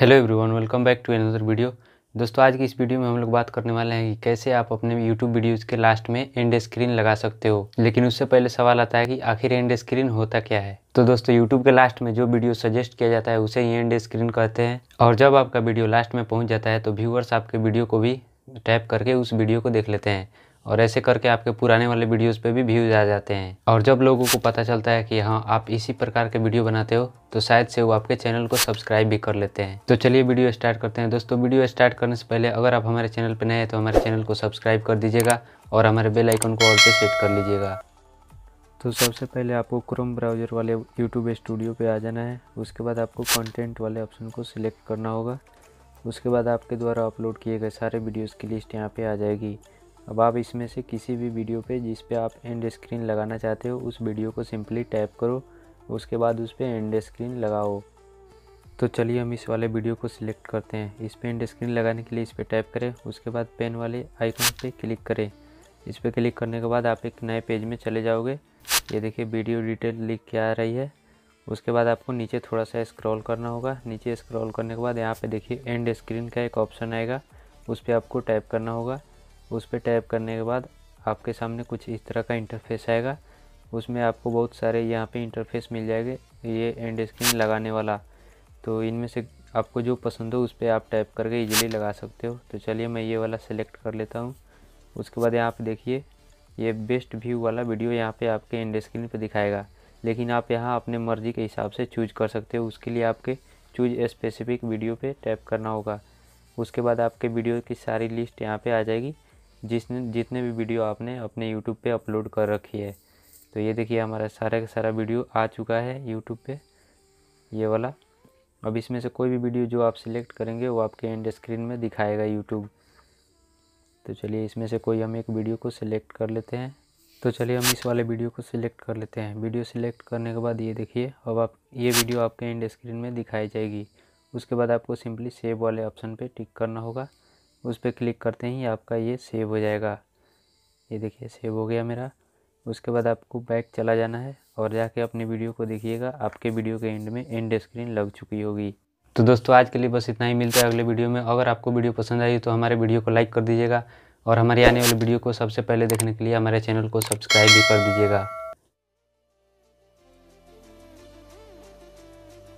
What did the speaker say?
hello everyone welcome back to another video दोस्तों आज की इस वीडियो में हम लोग बात करने वाले हैं कि कैसे आप अपने यूट्यूब वीडियोज़ के लास्ट में एंड स्क्रीन लगा सकते हो लेकिन उससे पहले सवाल आता है कि आखिर एंड स्क्रीन होता क्या है तो दोस्तों यूट्यूब के लास्ट में जो वीडियो सजेस्ट किया जाता है उसे ही एंड स्क्रीन कहते हैं और जब आपका वीडियो लास्ट में पहुँच जाता है तो व्यूअर्स आपके वीडियो को भी टैप करके उस वीडियो को देख लेते हैं और ऐसे करके आपके पुराने वाले वीडियोस पे भी व्यूज आ जाते हैं और जब लोगों को पता चलता है कि हाँ आप इसी प्रकार के वीडियो बनाते हो तो शायद से वो आपके चैनल को सब्सक्राइब भी कर लेते हैं तो चलिए वीडियो स्टार्ट करते हैं दोस्तों वीडियो स्टार्ट करने से पहले अगर आप हमारे चैनल पर नए हैं तो हमारे चैनल को सब्सक्राइब कर दीजिएगा और हमारे बेलाइकन को और पे सेट कर लीजिएगा तो सबसे पहले आपको क्रोम ब्राउज़र वाले यूट्यूब स्टूडियो पर आ जाना है उसके बाद आपको कॉन्टेंट वाले ऑप्शन को सिलेक्ट करना होगा उसके बाद आपके द्वारा अपलोड किए गए सारे वीडियोज़ की लिस्ट यहाँ पर आ जाएगी अब आप इसमें से किसी भी वीडियो पे जिस पे आप एंड स्क्रीन लगाना चाहते हो उस वीडियो को सिंपली टैप करो उसके बाद उस पर एंड स्क्रीन लगाओ तो चलिए हम इस वाले वीडियो को सिलेक्ट करते हैं इस पर एंड स्क्रीन लगाने के लिए इस पर टैप करें उसके बाद पेन वाले आइकन पे क्लिक करें इस पर क्लिक करने के बाद आप एक नए पेज में चले जाओगे ये देखिए वीडियो डिटेल लिख के आ रही है उसके बाद आपको नीचे थोड़ा सा स्क्रॉल करना होगा नीचे स्क्रॉल करने के बाद यहाँ पे देखिए एंड स्क्रीन का एक ऑप्शन आएगा उस पर आपको टाइप करना होगा उस पर टैप करने के बाद आपके सामने कुछ इस तरह का इंटरफेस आएगा उसमें आपको बहुत सारे यहाँ पे इंटरफेस मिल जाएंगे ये एंड स्क्रीन लगाने वाला तो इनमें से आपको जो पसंद हो उस पर आप टाइप करके इजीली लगा सकते हो तो चलिए मैं ये वाला सेलेक्ट कर लेता हूँ उसके बाद यहाँ पे देखिए ये बेस्ट व्यू वाला वीडियो यहाँ पे आपके एंड स्क्रीन पर दिखाएगा लेकिन आप यहाँ अपने मर्जी के हिसाब से चूज कर सकते हो उसके लिए आपके चूज स्पेसिफिक वीडियो पे टैप करना होगा उसके बाद आपके वीडियो की सारी लिस्ट यहाँ पे आ जाएगी जिसने जितने भी वीडियो आपने अपने यूट्यूब पे अपलोड कर रखी है तो ये देखिए हमारा सारा का सारा वीडियो आ चुका है यूट्यूब पे ये वाला अब इसमें से कोई भी वीडियो जो आप सिलेक्ट करेंगे वो आपके एंड स्क्रीन में दिखाएगा यूट्यूब तो चलिए इसमें से कोई हम एक वीडियो को सिलेक्ट कर लेते हैं तो चलिए हम इस वाले वीडियो को सिलेक्ट कर लेते हैं वीडियो सिलेक्ट करने के बाद ये देखिए अब आप ये वीडियो आपके एंड स्क्रीन में दिखाई जाएगी उसके बाद आपको सिंपली सेव वाले ऑप्शन पे टिक करना होगा उस पर क्लिक करते ही आपका ये सेव हो जाएगा ये देखिए सेव हो गया मेरा उसके बाद आपको बैक चला जाना है और जाके अपने वीडियो को देखिएगा आपके वीडियो के एंड में एंड स्क्रीन लग चुकी होगी तो दोस्तों आज के लिए बस इतना ही मिलता है अगले वीडियो में अगर आपको वीडियो पसंद आई तो हमारे वीडियो को लाइक कर दीजिएगा और हमारी आने वाली वीडियो को सबसे पहले देखने के लिए हमारे चैनल को सब्सक्राइब भी कर दीजिएगा